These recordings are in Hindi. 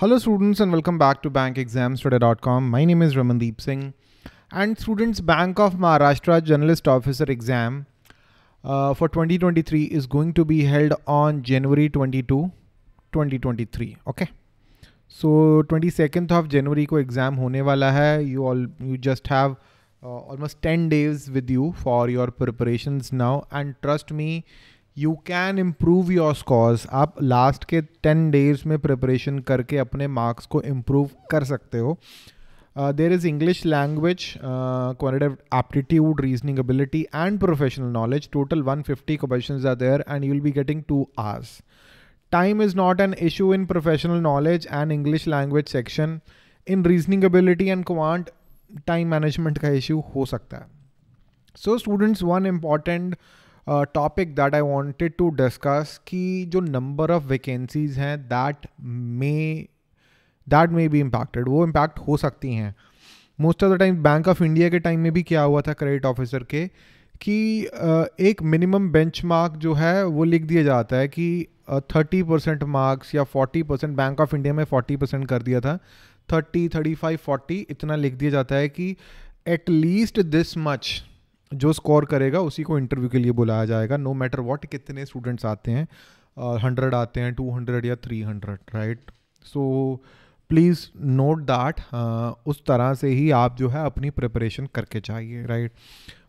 Hello students and welcome back to bankexamstudy.com. My name is Ramandeep Singh and students Bank of Maharashtra Journalist Officer exam uh, for 2023 is going to be held on January 22, 2023. Okay. So 22nd of January ko exam hone wala hai. You all you just have uh, almost 10 days with you for your preparations now and trust me you can improve your scores आप लास्ट के टेन डेज में प्रिपरेशन करके अपने मार्क्स को इम्प्रूव कर सकते हो there is English language quantitative aptitude reasoning ability and professional knowledge total one fifty question are there and you will be getting two hours time is not an issue in professional knowledge and English language section in reasoning ability and quant time management का इशू हो सकता है so students one important topic that I wanted to discuss कि जो नंबर ऑफ वैकेंसीज हैं that may that may be impacted वो इम्पैक्ट हो सकती हैं most of the time Bank of India के टाइम में भी क्या हुआ था क्रेडिट ऑफिसर के कि uh, एक मिनिमम बेंचमार्क जो है वो लिख दिया जाता है कि थर्टी परसेंट मार्क्स या forty percent Bank of India में फोर्टी परसेंट कर दिया था थर्टी थर्टी फाइव फोर्टी इतना लिख दिया जाता है कि एट लीस्ट दिस मच जो स्कोर करेगा उसी को इंटरव्यू के लिए बुलाया जाएगा नो मैटर वॉट कितने स्टूडेंट्स आते हैं हंड्रेड uh, आते हैं टू हंड्रेड या three hundred right so please note that उस तरह से ही आप जो है अपनी प्रिपरेशन करके चाहिए right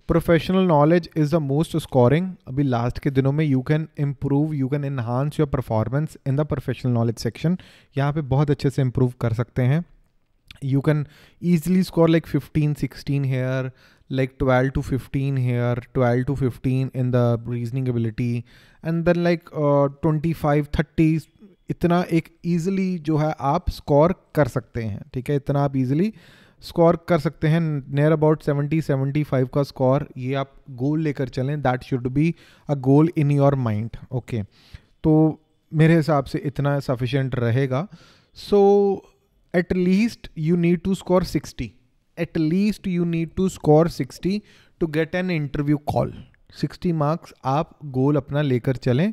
professional knowledge is the most scoring अभी लास्ट के दिनों में you can improve you can enhance your performance in the professional knowledge section यहाँ पे बहुत अच्छे से इम्प्रूव कर सकते हैं you can easily score like fifteen sixteen here like twelve to fifteen here twelve to fifteen in the reasoning ability and then like twenty five thirty इतना एक ईजिली जो है आप स्कोर कर सकते हैं ठीक है इतना आप ईजिली स्कोर कर सकते हैं near about seventy seventy five का स्कोर ये आप गोल लेकर चलें that should be a goal in your mind okay तो मेरे हिसाब से इतना सफिशेंट रहेगा so so, at least you need to score sixty at least you need to score sixty to get an interview call sixty marks आप गोल अपना लेकर चलें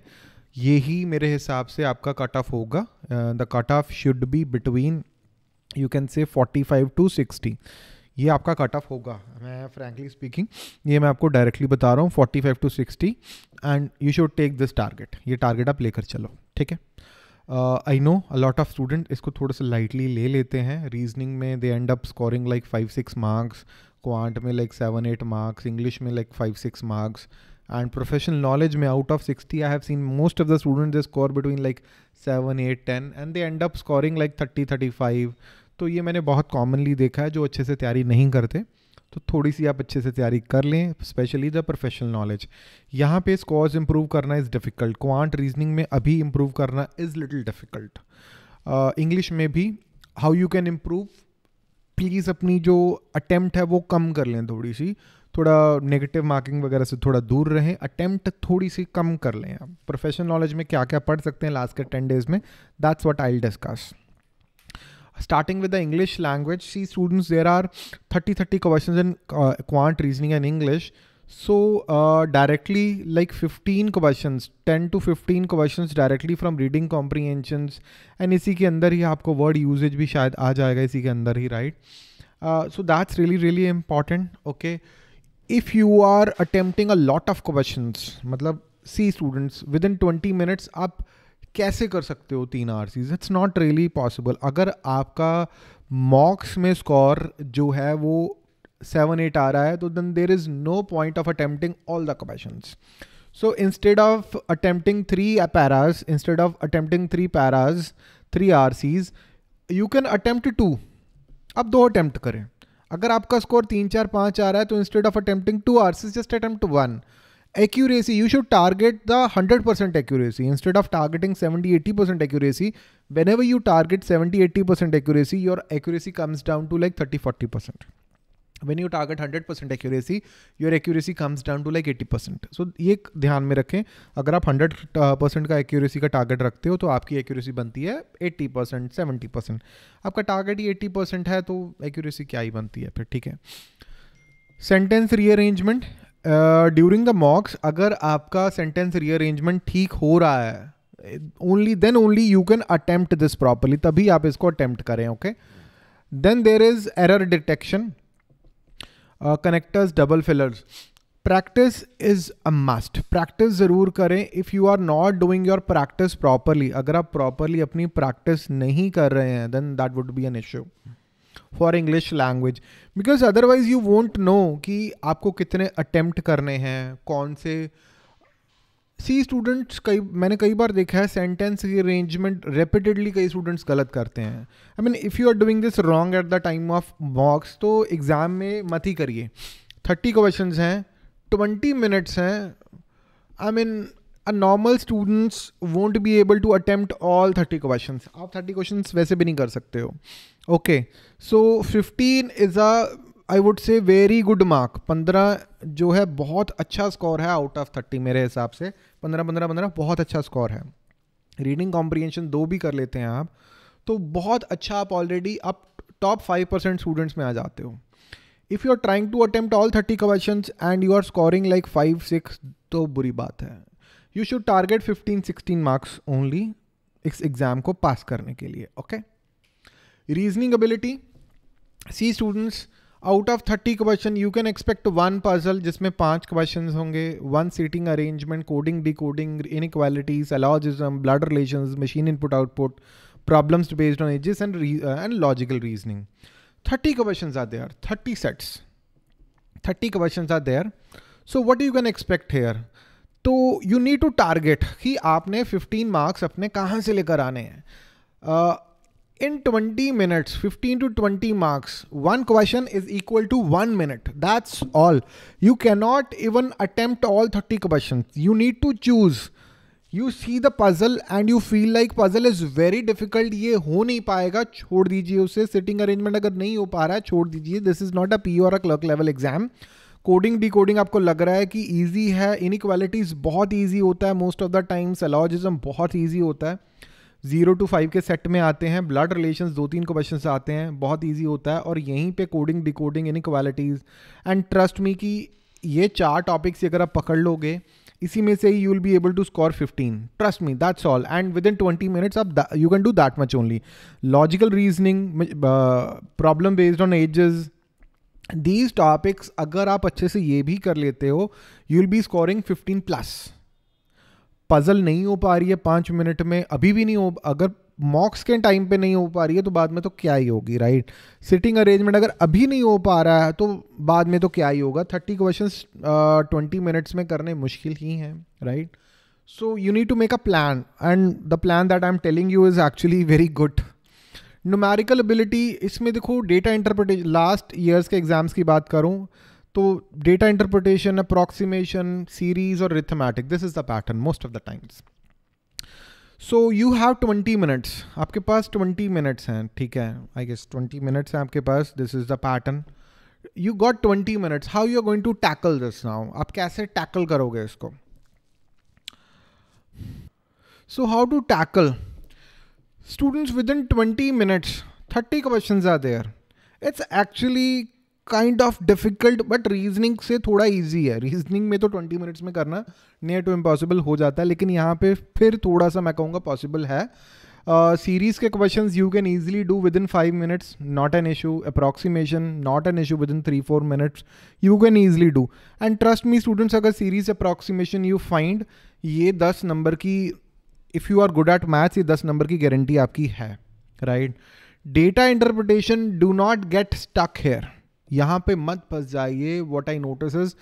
ये ही मेरे हिसाब से आपका कट ऑफ होगा the cut off should be between you can say forty five to sixty ये आपका कट ऑफ होगा मैं फ्रेंकली स्पीकिंग ये मैं आपको डायरेक्टली बता रहा हूँ forty five to sixty and you should take this target ये टारगेट आप लेकर चलो ठीक है I know a lot of student इसको थोड़ा सा लाइटली ले लेते हैं रीजनिंग में they end up scoring like five six marks quant में like seven eight marks English में like five six marks and professional knowledge में out of sixty I have seen most of the student they score between like seven eight ten and they end up scoring like thirty thirty five तो ये मैंने बहुत कॉमनली देखा है जो अच्छे से तैयारी नहीं करते तो थोड़ी सी आप अच्छे से तैयारी कर लें स्पेशली द प्रोफेशनल नॉलेज यहाँ पे स्कोर्स इंप्रूव करना इज़ डिफ़िकल्ट क्वांट रीजनिंग में अभी इंप्रूव करना इज़ लिटिल डिफ़िकल्ट इंग्लिश में भी how you can improve please अपनी जो अटैम्प्ट है वो कम कर लें थोड़ी सी थोड़ा नेगेटिव मार्किंग वगैरह से थोड़ा दूर रहें अटैम्प्ट थोड़ी सी कम कर लें आप प्रोफेशनल नॉलेज में क्या क्या पढ़ सकते हैं लास्ट के टेन डेज़ में that's what I discuss starting with the English language, see students, there are 30, 30 questions in uh, quant reasoning and English. So uh, directly like 15 questions, 10 to 15 questions directly from reading comprehensions and isi ke andar hi aapko word usage bhi shayad aa jayega isi ke andar hi right. Uh, so that's really really important. Okay. If you are attempting a lot of questions, matlab see students within 20 minutes up कैसे कर सकते हो तीन R Cs it's not really possible अगर आपका मॉक्स में स्कोर जो है वो सेवन एट आ रहा है तो then there is no point of attempting all the question so instead of attempting three paras instead of attempting three paras three R Cs you can attempt two अब दो अटेम्प्ट करें अगर आपका स्कोर तीन चार पाँच आ रहा है तो instead of attempting two R Cs just attempt one accuracy you should target the 100% accuracy instead of targeting 70 80% accuracy whenever you target 70 80% accuracy your accuracy comes down to like 30 40% when you target 100% accuracy your accuracy comes down to like 80% so ये ध्यान में रखें अगर आप 100% का accuracy का target रखते हो तो आपकी accuracy बनती है 80% 70% आपका target ही 80% है तो accuracy क्या ही बनती है फिर ठीक है sentence rearrangement during the mocks अगर आपका सेंटेंस रीअरेंजमेंट ठीक हो रहा है only then only you can attempt this properly तभी आप इसको अटेम्प्ट करें okay then there is error detection connectors double fillers practice is a must practice ज़रूर करें if you are not doing your practice properly अगर आप प्रॉपरली अपनी प्रैक्टिस नहीं कर रहे हैं then that would be an issue for English language because otherwise you won't know कि आपको कितने अटेम्प्ट करने हैं कौन से सी स्टूडेंट्स कई मैंने कई बार देखा है सेंटेंस की अरेंजमेंट रेपिटेडली कई स्टूडेंट्स गलत करते हैं I mean if you are doing this wrong at the time of mocks तो एग्ज़ाम में मत ही करिए थर्टी क्वेश्चन हैं ट्वेंटी मिनट्स हैं I mean a normal students won't be able to attempt all thirty question आप थर्टी क्वेश्चन वैसे भी नहीं कर सकते हो okay so 15 is a I would say very good mark पंद्रह जो है बहुत अच्छा स्कोर है आउट ऑफ थर्टी मेरे हिसाब से पंद्रह पंद्रह पंद्रह बहुत अच्छा स्कोर है रीडिंग कॉम्प्रीहेंशन दो भी कर लेते हैं आप तो बहुत अच्छा आप ऑलरेडी आप टॉप फाइव परसेंट स्टूडेंट्स में आ जाते हो if you are trying to attempt all thirty question and you are scoring like five six तो बुरी बात है you should target fifteen sixteen marks only इस एग्ज़ाम को पास करने के लिए okay okay? Reasoning ability see students out of thirty question you can expect one puzzle जिसमें पांच क्वेश्चन होंगे one seating arrangement coding decoding equalities syllogism blood relation machine input output problems based on ages and and logical reasoning thirty question are there thirty sets thirty question are there so what you can expect here तो यू नीड टू टारगेट कि आपने फिफ्टीन मार्क्स अपने कहाँ से लेकर आने हैं uh, in twenty 20 fifteen to twenty marks one question is equal to one minute that's all you can not even attempt all thirty question you need to choose you see the puzzle and you feel like puzzle is very difficult ये हो नहीं पाएगा छोड़ दीजिए उसे सिटिंग अरेंजमेंट अगर नहीं हो पा रहा है छोड़ दीजिए this is not a P O a clerk level exam coding decoding आपको लग रहा है कि ईजी है इनक्वालिटीज़ बहुत ईजी होता है most of the times syllogism बहुत ईजी होता है जीरो टू फाइव के सेट में आते हैं ब्लड रिलेशन दो तीन क्वेश्चन आते हैं बहुत ईजी होता है और यहीं पर coding decoding inequalities and trust me कि ये चार टॉपिक्स अगर आप पकड़ लोगे इसी में से you will be able to score 15 trust me that's all and within 20 minutes आप you can do that much only logical reasoning problem based on ages these topics अगर आप अच्छे से ये भी कर लेते हो you will be scoring 15 plus puzzle नहीं हो पा रही है पाँच मिनट में अभी भी नहीं हो अगर मॉक्स के टाइम पे नहीं हो पा रही है तो बाद में तो क्या ही होगी राइट सिटिंग अरेंजमेंट अगर अभी नहीं हो पा रहा है तो बाद में तो क्या ही होगा थर्टी क्वेश्चन ट्वेंटी मिनट्स में करने मुश्किल ही हैं right so you need to make a plan and the plan that I am telling you is actually very good numerical ability इसमें देखो डेटा इंटरप्रटेशन लास्ट ईयर्स के एग्ज़ाम्स की बात करूँ तो डेटा इंटरप्रिटेशन अप्रॉक्सीमेशन सीरीज और arithmetic this is the pattern most of the times so you have twenty minutes आपके पास ट्वेंटी मिनट्स हैं ठीक है आई गेस ट्वेंटी मिनट्स हैं आपके पास this is the pattern you got twenty minutes how you are going to tackle this now आप कैसे टैकल करोगे इसको so how to tackle students within twenty minutes thirty question are there it's actually kind of difficult but reasoning से थोड़ा ईजी है रीजनिंग में तो ट्वेंटी मिनट्स में करना नियर टू इम्पॉसिबल हो जाता है लेकिन यहाँ पे फिर थोड़ा सा मैं कहूँगा पॉसिबल है सीरीज़ uh, के question you can easily do within five minutes not an issue approximation not an issue within three four minutes you can easily do and trust me students अगर सीरीज अप्रॉक्सीमेशन यू फाइंड ये दस नंबर की if you are good at maths ये दस नंबर की गारंटी आपकी है right data interpretation do not get stuck here यहाँ पे मत फंस जाइए what I notice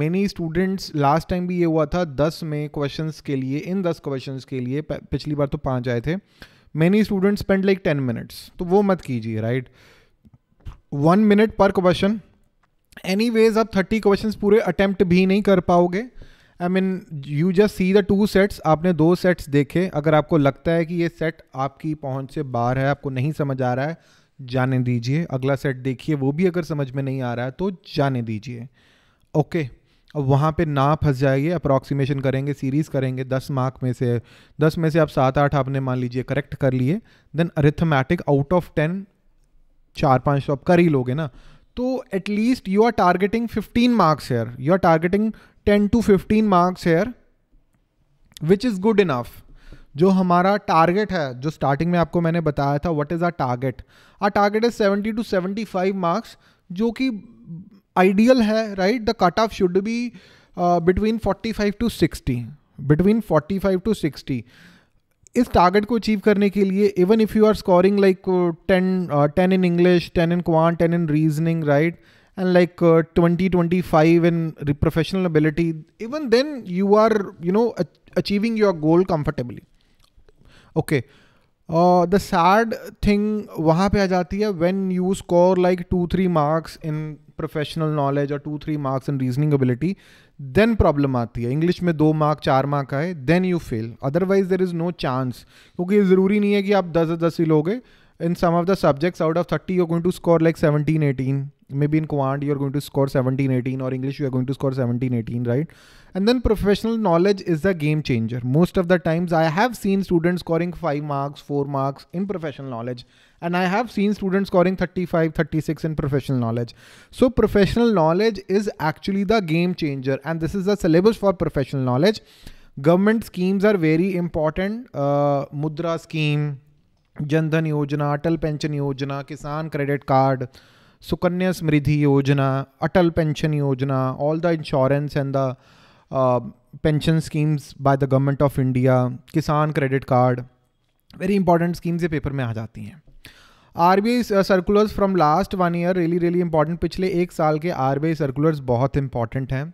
many students last time भी ये हुआ था दस में क्वेश्चंस के लिए इन दस क्वेश्चंस के लिए पिछली बार तो पाँच आए थे many students spend like ten minutes तो वो मत कीजिए राइट वन मिनट पर क्वेश्चन एनी वेज आप थर्टी क्वेश्चन पूरे अटैम्प्ट भी नहीं कर पाओगे I mean you just see the two sets आपने दो सेट्स देखे अगर आपको लगता है कि ये सेट आपकी पहुंच से बाहर है आपको नहीं समझ आ रहा है जाने दीजिए अगला सेट देखिए वो भी अगर समझ में नहीं आ रहा है तो जाने दीजिए ओके अब वहाँ पे ना फंस जाइए अप्रॉक्सीमेशन करेंगे सीरीज़ करेंगे दस मार्क में से दस में से आप सात आठ आपने मान लीजिए करेक्ट कर लिए then arithmetic out of ten चार पाँच तो आप कर ही लोगे ना तो at least you are targeting fifteen marks here you are targeting ten to fifteen marks here which is good enough जो हमारा टारगेट है जो स्टार्टिंग में आपको मैंने बताया था what is our target our target is 70 to 75 marks जो कि आइडियल है right the cut off should be between 45 to 60 between 45 to 60 इस टारगेट को अचीव करने के लिए even if you are scoring like ten ten in English ten in quant ten in reasoning right and like uh, 20 25 in professional ability even then you are you know achieving your goal comfortably okay the sad thing वहाँ पे आ जाती है when you score like two three marks in professional knowledge और two three marks in reasoning ability then problem आती है इंग्लिश में दो मार्क चार मार्क आए then you fail otherwise there is no chance क्योंकि ये ज़रूरी नहीं है कि आप दस दस ही लोगे in some of the subjects out of thirty you going to score like seventeen eighteen maybe in command you're going to score 17 18 or english you are going to score 17 18 right and then professional knowledge is the game changer most of the times i have seen students scoring 5 marks 4 marks in professional knowledge and i have seen students scoring 35 36 in professional knowledge so professional knowledge is actually the game changer and this is the syllabus for professional knowledge government schemes are very important uh, mudra scheme जनधन Yojana, Atal Pension Yojana, Kisan Credit Card. Sukanya Samriddhi Yojana Atal pension Yojana all the insurance and the pension schemes by the government of India Kisan credit card very important schemes ये पेपर में आ जाती हैं R B I circulars from last one year really really important पिछले एक साल के आर बी आई सर्कुलर्स बहुत इंपॉर्टेंट हैं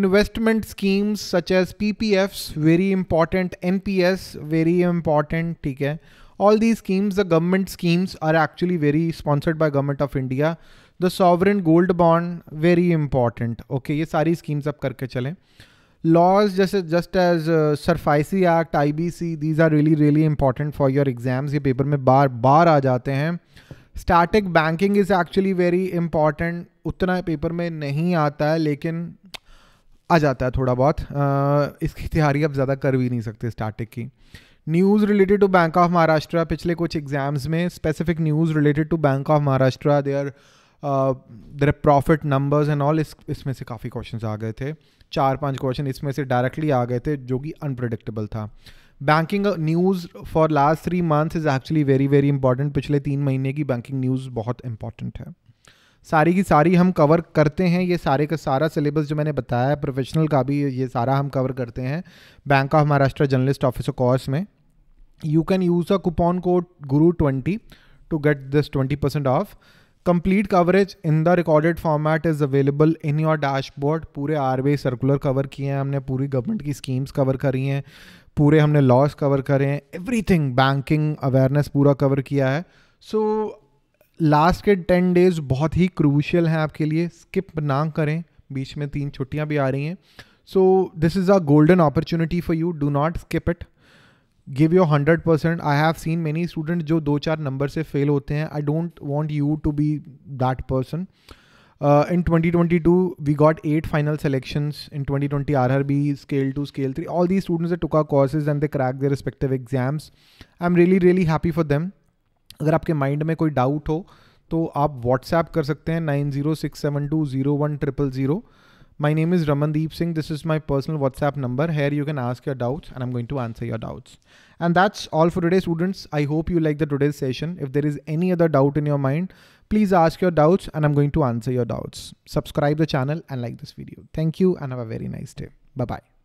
investment schemes such as P P एफ्स very important N P S very important ठीक है all these schemes, the government schemes are actually very sponsored by government of India. The sovereign gold bond, very important. Okay, ye sari schemes आप karke chale Laws just as just as uh, surfaisi Act, IBC, these are really really important for your exams. ye paper mein bar bar aa jate hain static banking is actually very important utna paper mein nahi aata hai lekin आ जाता है थोड़ा बहुत uh, इसकी तैयारी आप ज़्यादा कर भी नहीं सकते स्टैटिक की news related to bank of Maharashtra पिछले कुछ एग्जाम्स में specific news related to bank of Maharashtra there their profit numbers and all इस इसमें से काफ़ी क्वेश्चन आ गए थे चार पांच क्वेश्चन इसमें से डायरेक्टली आ गए थे जो कि अनप्रडिक्टेबल था banking news for last three months is actually very very important पिछले तीन महीने की बैंकिंग न्यूज़ बहुत इंपॉर्टेंट है सारी की सारी हम कवर करते हैं ये सारे का सारा सिलेबस जो मैंने बताया है प्रोफेशनल का भी ये सारा हम कवर करते हैं bank of Maharashtra journalist of course में you can use a coupon code Guru twenty to get this twenty percent off complete coverage in the recorded format is available in your dashboard पूरे आर सर्कुलर कवर किए हैं हमने पूरी गवर्नमेंट की स्कीम्स कवर करी हैं पूरे हमने लॉस कवर करे हैं एवरीथिंग बैंकिंग अवेयरनेस पूरा कवर किया है सो so, लास्ट के टेन डेज बहुत ही क्रूशियल हैं आपके लिए स्किप ना करें बीच में तीन छुट्टियां भी आ रही हैं so this is a golden opportunity for you do not skip it give your hundred percent I have seen many student जो दो चार नंबर से फेल होते हैं I don't want you to be that person in twenty twenty two we got eight final selections in twenty twenty R R B scale two scale three all the students took a courses and they crack their respective exams I am really really happy for them अगर आपके माइंड में कोई डाउट हो तो आप व्हाट्सएप कर सकते हैं nine zero six seven two zero one triple zero my name is Ramandeep Singh this is my personal WhatsApp number here you can ask your doubts and am going to answer your doubts and that's all for today students I hope you like the today session if there is any other doubt in your mind please ask your doubts and am going to answer your doubts subscribe the channel and like this video thank you and have a very nice day bye bye